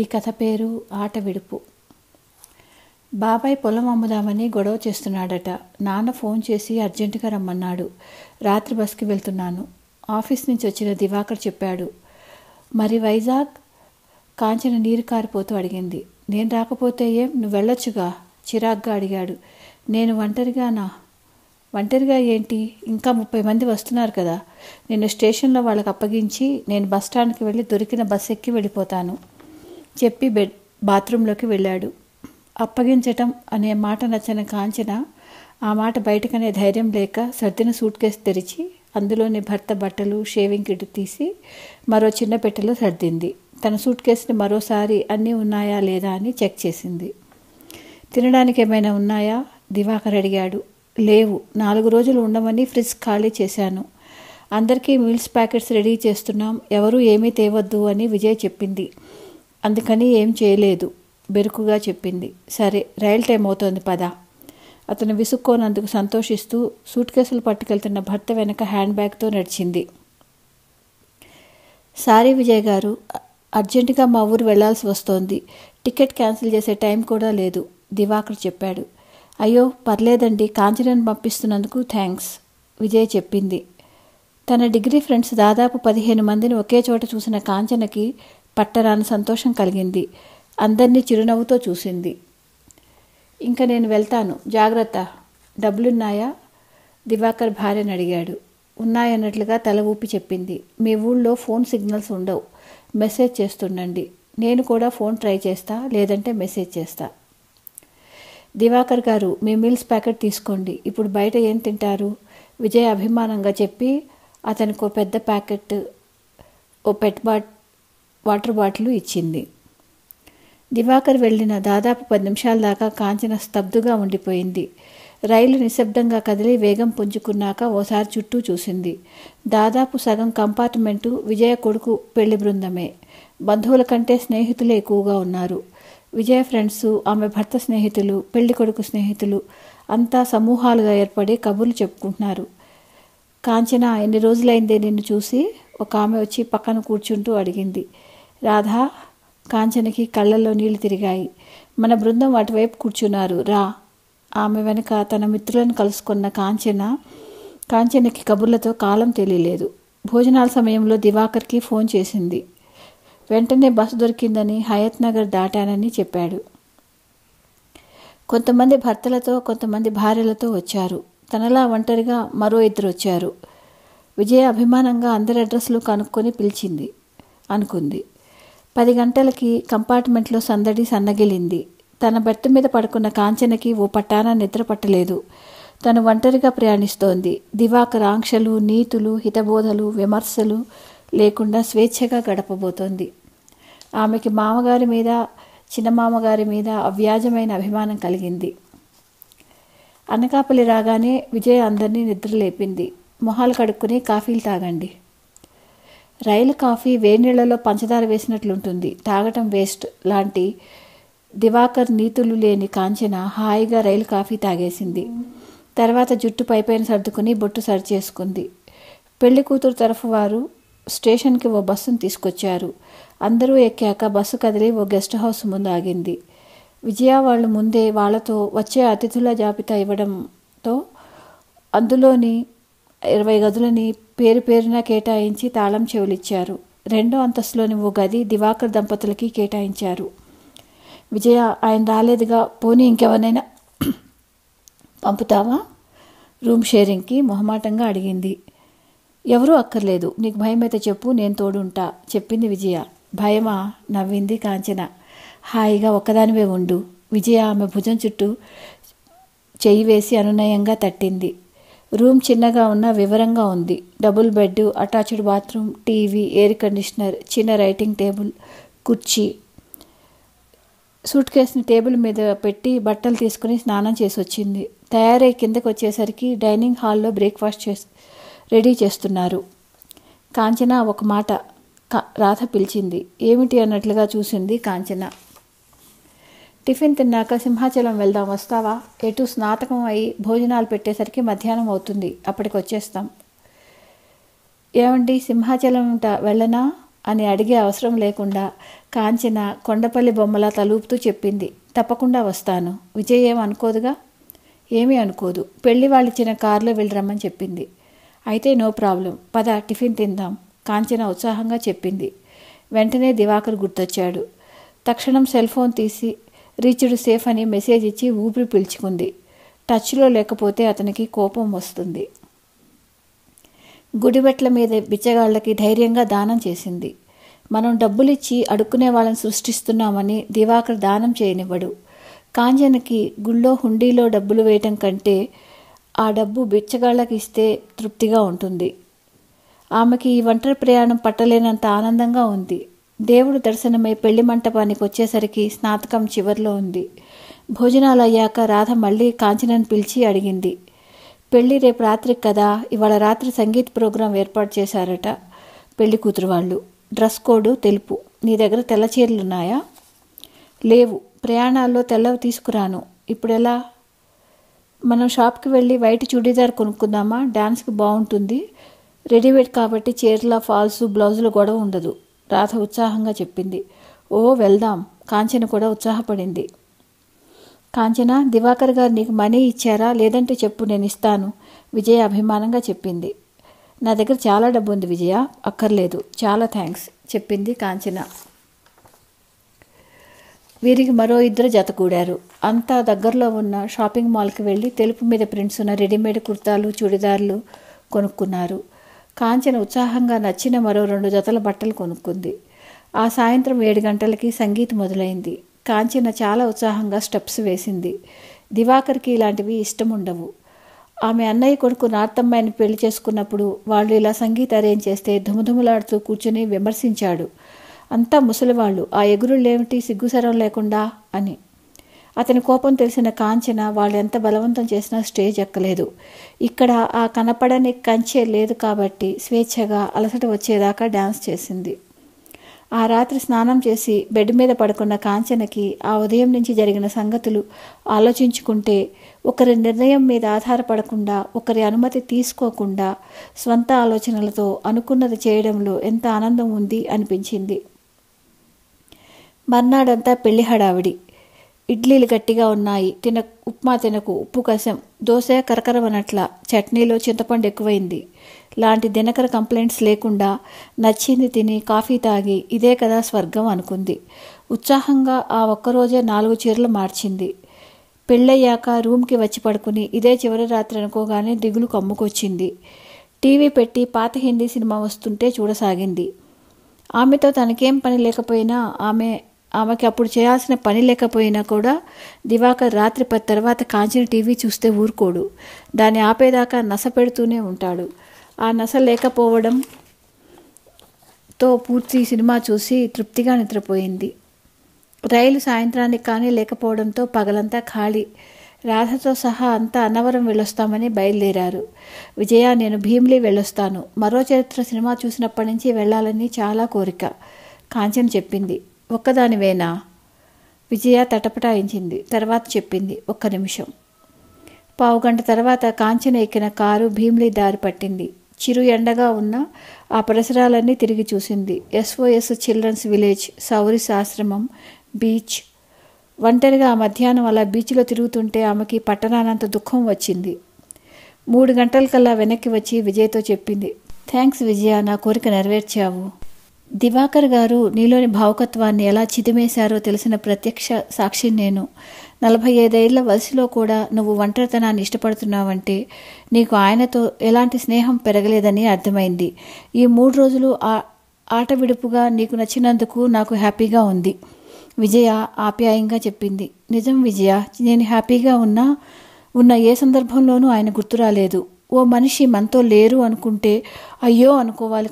ఈ కథ పేరు ఆట విడుపు బాబాయ్ పొలం అమ్ముదామని గొడవ చేస్తున్నాడట నాన్న ఫోన్ చేసి అర్జెంటుగా రమ్మన్నాడు రాత్రి బస్కి వెళ్తున్నాను ఆఫీస్ నుంచి వచ్చిన దివాకర్ చెప్పాడు మరి వైజాగ్ కాంచన నీరు కారిపోతూ అడిగింది నేను రాకపోతే ఏం నువ్వు వెళ్ళొచ్చుగా చిరాగ్గా అడిగాడు నేను ఒంటరిగానా ఒంటరిగా ఏంటి ఇంకా ముప్పై మంది వస్తున్నారు కదా నేను స్టేషన్లో వాళ్ళకి అప్పగించి నేను బస్ స్టాండ్కి వెళ్ళి దొరికిన బస్ ఎక్కి వెళ్ళిపోతాను చెప్పి బెడ్ బాత్రూంలోకి వెళ్ళాడు అప్పగించటం అనే మాట నచ్చిన కాంచన ఆ మాట బయటకనే ధైర్యం లేక సర్దిన సూట్ కేసు తెరిచి అందులోని భర్త బట్టలు షేవింగ్ కిట్ తీసి మరో చిన్న పెట్టెలో సర్దింది తన సూట్ కేసుని మరోసారి అన్నీ ఉన్నాయా లేదా అని చెక్ చేసింది తినడానికి ఏమైనా ఉన్నాయా దివాకర్ అడిగాడు లేవు నాలుగు రోజులు ఉండమని ఫ్రిడ్జ్ ఖాళీ చేశాను అందరికీ మీల్స్ ప్యాకెట్స్ రెడీ చేస్తున్నాం ఎవరూ ఏమీ తేవద్దు అని విజయ్ చెప్పింది అందుకని ఏం చేయలేదు బెరుకుగా చెప్పింది సరే రైలు టైం అవుతోంది పదా అతను విసుక్కోనందుకు సంతోషిస్తూ సూట్ కేసులు పట్టుకెళ్తున్న భర్త వెనక హ్యాండ్ బ్యాగ్తో నడిచింది సారీ విజయ్ గారు అర్జెంటుగా మా ఊరు వెళ్లాల్సి వస్తోంది టికెట్ క్యాన్సిల్ చేసే టైం కూడా లేదు దివాకర్ చెప్పాడు అయ్యో పర్లేదండి కాంచనాను పంపిస్తున్నందుకు థ్యాంక్స్ విజయ్ చెప్పింది తన డిగ్రీ ఫ్రెండ్స్ దాదాపు పదిహేను మందిని ఒకే చోట చూసిన కాంచనకి పట్టరాని సంతోషం కలిగింది అందరినీ చిరునవ్వుతో చూసింది ఇంకా నేను వెళ్తాను జాగ్రత్త డబ్బులున్నాయా దివాకర్ భార్యను అడిగాడు ఉన్నాయన్నట్లుగా తల ఊపి చెప్పింది మీ ఊళ్ళో ఫోన్ సిగ్నల్స్ ఉండవు మెసేజ్ చేస్తుండండి నేను కూడా ఫోన్ ట్రై చేస్తా లేదంటే మెసేజ్ చేస్తా దివాకర్ గారు మీ మీల్స్ ప్యాకెట్ తీసుకోండి ఇప్పుడు బయట ఏం తింటారు విజయ్ అభిమానంగా చెప్పి అతనికి ఓ పెద్ద ప్యాకెట్ ఓ పెట్బాట్ వాటర్ బాటిల్ ఇచ్చింది దివాకర్ వెళ్ళిన దాదాపు పది నిమిషాల దాకా కాంచన స్తబ్దుగా ఉండిపోయింది రైలు నిశ్శబ్దంగా కదిలి వేగం పుంజుకున్నాక ఓసారి చుట్టూ చూసింది దాదాపు సగం కంపార్ట్మెంటు విజయ కొడుకు పెళ్లి బృందమే బంధువుల కంటే స్నేహితులే ఎక్కువగా ఉన్నారు విజయ ఫ్రెండ్స్ ఆమె భర్త స్నేహితులు పెళ్లి కొడుకు స్నేహితులు అంతా సమూహాలుగా ఏర్పడి కబుర్లు చెప్పుకుంటున్నారు కాంచన ఎన్ని రోజులైందే నిన్ను చూసి ఒక ఆమె వచ్చి పక్కన కూర్చుంటూ అడిగింది రాధా కాంచనకి కళ్ళల్లో నీళ్లు తిరిగాయి మన బృందం అటువైపు కూర్చున్నారు రా ఆమె వెనుక తన మిత్రులను కలుసుకున్న కాంచన కాంచనకి కబుర్లతో కాలం తెలియలేదు భోజనాల సమయంలో దివాకర్కి ఫోన్ చేసింది వెంటనే బస్సు దొరికిందని హయత్ నగర్ దాటానని చెప్పాడు కొంతమంది భర్తలతో కొంతమంది భార్యలతో వచ్చారు తనలా ఒంటరిగా మరో ఇద్దరు వచ్చారు విజయ అభిమానంగా అందరి అడ్రస్లు కనుక్కొని పిలిచింది అనుకుంది పది గంటలకి కంపార్ట్మెంట్లో సందడి సన్నగిలింది తన బెర్త్ మీద పడుకున్న కాంచనకి ఓ పట్టాన నిద్ర పట్టలేదు తను ఒంటరిగా ప్రయాణిస్తోంది దివాకర ఆంక్షలు నీతులు హితబోధలు విమర్శలు లేకుండా స్వేచ్ఛగా గడపబోతోంది ఆమెకి మామగారి మీద చిన్న మామగారి మీద అవ్యాజమైన అభిమానం కలిగింది అనకాపల్లి రాగానే విజయ్ అందరినీ నిద్రలేపింది మొహాలు కడుక్కుని కాఫీలు తాగండి రైలు కాఫీ వేడినీళ్లలో పంచదార వేసినట్లుంటుంది తాగటం వేస్ట్ లాంటి దివాకర్ నీతులు లేని కాంచన హాయిగా రైలు కాఫీ తాగేసింది తర్వాత జుట్టు పైపైన సర్దుకుని బొట్టు సరి చేసుకుంది పెళ్లి కూతురు తరఫు వారు స్టేషన్కి ఓ బస్సును తీసుకొచ్చారు అందరూ ఎక్కాక బస్సు కదిలి ఓ గెస్ట్ హౌస్ ముందు ఆగింది విజయ వాళ్ళు ముందే వాళ్లతో వచ్చే అతిథుల జాబితా ఇవ్వడంతో అందులోని ఇరవై గదులని పేరు పేరున కేటాయించి తాళం చెవులిచ్చారు రెండో అంతస్తులోని ఓ గది దివాకర్ దంపతులకి కేటాయించారు విజయ ఆయన రాలేదుగా పోనీ ఇంకెవరినైనా పంపుతావా రూమ్ షేరింగ్కి మొహమాటంగా అడిగింది ఎవరూ అక్కర్లేదు నీకు భయమైతే చెప్పు నేను తోడుంటా చెప్పింది విజయ భయమా నవ్వింది కాంచన హాయిగా ఒక్కదానివే ఉండు విజయ ఆమె భుజం చుట్టూ చెయ్యి వేసి అనునయంగా తట్టింది రూమ్ చిన్నగా ఉన్న వివరంగా ఉంది double bed attached bathroom TV air conditioner చిన్న రైటింగ్ టేబుల్ కుర్చీ సూట్ కేసుని టేబుల్ మీద పెట్టి బట్టలు తీసుకుని స్నానం చేసి వచ్చింది తయారై కిందకు వచ్చేసరికి డైనింగ్ హాల్లో బ్రేక్ఫాస్ట్ చేసి రెడీ చేస్తున్నారు కాంచన ఒక మాట రాధ పిలిచింది ఏమిటి అన్నట్లుగా చూసింది కాంచన టిఫిన్ తిన్నాక సింహాచలం వెళ్దాం వస్తావా ఎటు స్నాతకం అయి భోజనాలు పెట్టేసరికి మధ్యాహ్నం అవుతుంది అప్పటికి వచ్చేస్తాం ఏమండి సింహాచలం వెళ్ళనా అని అడిగే అవసరం లేకుండా కాంచిన కొండపల్లి బొమ్మలా తలుపుతూ చెప్పింది తప్పకుండా వస్తాను విజయ్ ఏం అనుకోదుగా ఏమీ అనుకోదు పెళ్లి వాళ్ళు ఇచ్చిన కారులో వెళ్ళిరమ్మని చెప్పింది అయితే నో ప్రాబ్లం పద టిఫిన్ తిందాం కాంచన ఉత్సాహంగా చెప్పింది వెంటనే దివాకర్ గుర్తొచ్చాడు తక్షణం సెల్ ఫోన్ తీసి రీచ్డ్ సేఫ్ అని మెసేజ్ ఇచ్చి ఊపిరి పీల్చుకుంది టచ్లో లేకపోతే అతనికి కోపం వస్తుంది గుడిబెట్ల మీద బిచ్చగాళ్ళకి ధైర్యంగా దానం చేసింది మనం డబ్బులిచ్చి అడుక్కునే వాళ్ళని సృష్టిస్తున్నామని దివాకర్ దానం చేయనివ్వడు కాంజనకి గుళ్ళో హుండీలో డబ్బులు వేయటం కంటే ఆ డబ్బు బిచ్చగాళ్ళకి ఇస్తే తృప్తిగా ఉంటుంది ఆమెకి ఈ ఒంటరి ప్రయాణం పట్టలేనంత ఆనందంగా ఉంది దేవుడు దర్శనమై పెళ్లి మంటపానికి వచ్చేసరికి స్నాతకం చివరిలో ఉంది భోజనాలు అయ్యాక రాధ మళ్ళీ కాంచనను పిలిచి అడిగింది పెళ్లి రేపు రాత్రి కదా ఇవాళ రాత్రి సంగీత్ ప్రోగ్రాం ఏర్పాటు చేశారట పెళ్లి కూతురు వాళ్ళు డ్రెస్ కోడ్ తెలుపు నీ దగ్గర తెల్ల చీరలున్నాయా లేవు ప్రయాణాల్లో తెల్లవి తీసుకురాను ఇప్పుడెలా మనం షాప్కి వెళ్ళి వైట్ చూడీదార్ కొనుక్కుందామా డ్యాన్స్కి బాగుంటుంది రెడీమేడ్ కాబట్టి చీరల ఫాల్స్ బ్లౌజులు గొడవ ఉండదు రాధ ఉత్సాహంగా చెప్పింది ఓ వెళ్దాం కాంచన కూడా ఉత్సాహపడింది కాంచన దివాకర్ గారు నీకు మనీ ఇచ్చారా లేదంటే చెప్పు నేను ఇస్తాను విజయ అభిమానంగా చెప్పింది నా దగ్గర చాలా డబ్బు ఉంది విజయ అక్కర్లేదు చాలా థ్యాంక్స్ చెప్పింది కాంచన వీరికి మరో ఇద్దరు జత కూడారు అంతా దగ్గరలో ఉన్న షాపింగ్ మాల్కి వెళ్ళి తెలుపు మీద ప్రింట్స్ ఉన్న రెడీమేడ్ కుర్తాలు చుడిదార్లు కొనుక్కున్నారు కాంచన ఉత్సాహంగా నచ్చిన మరో రెండు జతల బట్టలు కొనుక్కుంది ఆ సాయంత్రం ఏడు గంటలకి సంగీత్ మొదలైంది కాంచన చాలా ఉత్సాహంగా స్టెప్స్ వేసింది దివాకర్కి ఇలాంటివి ఇష్టం ఉండవు ఆమె అన్నయ్య కొడుకు నార్తమ్మాయిని పెళ్లి చేసుకున్నప్పుడు వాళ్ళు ఇలా సంగీత అరేంజ్ చేస్తే ధుమధుమలాడుతూ కూర్చుని విమర్శించాడు అంతా ముసలివాళ్ళు ఆ ఎగురులేమిటి సిగ్గుసరం లేకుండా అని అతని కోపం తెలిసిన కాంచన వాళ్ళు ఎంత బలవంతం చేసినా స్టేజ్ ఎక్కలేదు ఇక్కడ ఆ కనపడని కంచె లేదు కాబట్టి స్వేచ్ఛగా అలసట వచ్చేదాకా డ్యాన్స్ చేసింది ఆ రాత్రి స్నానం చేసి బెడ్ మీద పడుకున్న కాంచనకి ఆ ఉదయం నుంచి జరిగిన సంగతులు ఆలోచించుకుంటే ఒకరి నిర్ణయం మీద ఆధారపడకుండా ఒకరి అనుమతి తీసుకోకుండా స్వంత ఆలోచనలతో అనుకున్నది చేయడంలో ఎంత ఆనందం ఉంది అనిపించింది మర్నాడంతా పెళ్లి హడావిడి ఇడ్లీలు గట్టిగా ఉన్నాయి తిన ఉప్మా తినకు ఉప్పు కసం దోశ కరకరవనట్ల చట్నీలో చింతపండు ఎక్కువైంది లాంటి దినకర కంప్లైంట్స్ లేకుండా నచ్చింది తిని కాఫీ తాగి ఇదే కదా స్వర్గం అనుకుంది ఉత్సాహంగా ఆ ఒక్కరోజే నాలుగు చీరలు మార్చింది పెళ్ళయ్యాక రూమ్కి వచ్చి పడుకుని ఇదే చివరి రాత్రి అనుకోగానే దిగులు కమ్ముకొచ్చింది టీవీ పెట్టి పాత హిందీ సినిమా వస్తుంటే చూడసాగింది ఆమెతో తనకేం పని లేకపోయినా ఆమె ఆమెకి అప్పుడు చేయాల్సిన పని లేకపోయినా కూడా దివాకర్ రాత్రి పది తర్వాత కాంచిన టీవీ చూస్తే ఊరుకోడు దాన్ని ఆపేదాకా నస పెడుతూనే ఉంటాడు ఆ నస లేకపోవడంతో పూర్తి సినిమా చూసి తృప్తిగా నిద్రపోయింది రైలు సాయంత్రానికి కానీ లేకపోవడంతో పగలంతా ఖాళీ రాధతో సహా అంతా అన్నవరం వెళ్ళొస్తామని బయలుదేరారు విజయ నేను భీమిలి వెళ్ళొస్తాను మరో చరిత్ర సినిమా చూసినప్పటి నుంచి వెళ్ళాలని చాలా కోరిక కాంచన్ చెప్పింది ఒక్కదానివేనా విజయ తటపటాయించింది తర్వాత చెప్పింది ఒక్క నిమిషం పావు గంట తర్వాత కాంచన ఎక్కిన కారు భీమిలి దారి పట్టింది చిరు ఎండగా ఉన్న ఆ పరిసరాలన్నీ తిరిగి చూసింది ఎస్ఓఎస్ చిల్డ్రన్స్ విలేజ్ సౌరిస్ ఆశ్రమం బీచ్ ఒంటరిగా ఆ మధ్యాహ్నం అలా బీచ్లో తిరుగుతుంటే ఆమెకి పట్టణానంత దుఃఖం వచ్చింది మూడు గంటలకల్లా వెనక్కి వచ్చి విజయ్తో చెప్పింది థ్యాంక్స్ విజయ నా కోరిక నెరవేర్చావు దివాకర్ గారు నీలోని భావకత్వాన్ని ఎలా చిదిమేశారో తెలిసిన ప్రత్యక్ష సాక్షి నేను నలభై ఐదేళ్ల వయసులో కూడా నువ్వు ఒంటరితనాన్ని ఇష్టపడుతున్నావంటే నీకు ఆయనతో ఎలాంటి స్నేహం పెరగలేదని అర్థమైంది ఈ మూడు రోజులు ఆ ఆట విడుపుగా నీకు నచ్చినందుకు నాకు హ్యాపీగా ఉంది విజయ ఆప్యాయంగా చెప్పింది నిజం విజయ నేను హ్యాపీగా ఉన్నా ఉన్న ఏ సందర్భంలోనూ ఆయన గుర్తురాలేదు ఓ మనిషి మనతో లేరు అనుకుంటే అయ్యో అనుకోవాలి